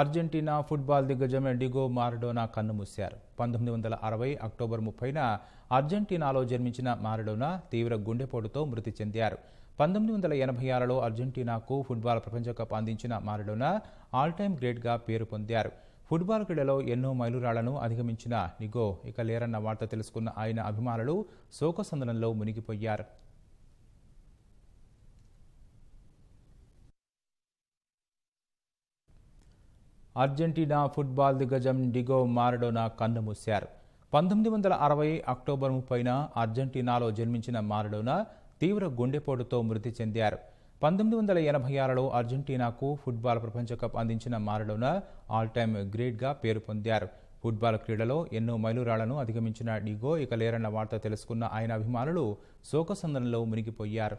Argentina football దిగ్గజం Diego Maradona కన్నుమూశారు పంతొమ్మిది వందల అరవై అక్టోబర్ ముప్పైన అర్జెంటీనాలో జన్మించిన మారడోనా తీవ్ర గుండెపోటుతో మృతి చెందారు పంతొమ్మిది వందల ఎనభై ఆరులో అర్జెంటీనాకు ఫుట్బాల్ ప్రపంచకప్ అందించిన మారడోనా ఆల్ టైమ్ గ్రేట్గా పేరు పొందారు ఫుట్బాల్ క్రీడలో ఎన్నో మైలురాళ్లను అధిగమించిన నిగో ఇక లేరన్న వార్త తెలుసుకున్న ఆయన అభిమానులు శోకసందనంలో మునిగిపోయారు అర్జెంటీనా ఫుట్బాల్ దిగ్గజం డిగో మారడోనా కన్నుమూశారు పంతొమ్మిది వందల అరవై అక్టోబర్ ముప్పైన అర్జెంటీనాలో జన్మించిన మారడోనా తీవ్ర గుండెపోటుతో మృతి చెందారు పంతొమ్మిది వందల ఎనభై ఆరులో అర్జెంటీనాకు ఫుట్బాల్ ప్రపంచకప్ అందించిన మారడోనా ఆల్ టైమ్ గ్రేట్గా పేరు పొందారు ఫుట్బాల్ క్రీడలో ఎన్నో మైలురాళ్లను అధిగమించిన డిగో ఇక లేరన్న వార్త తెలుసుకున్న ఆయన అభిమానులు శోకసందనంలో మునిగిపోయారు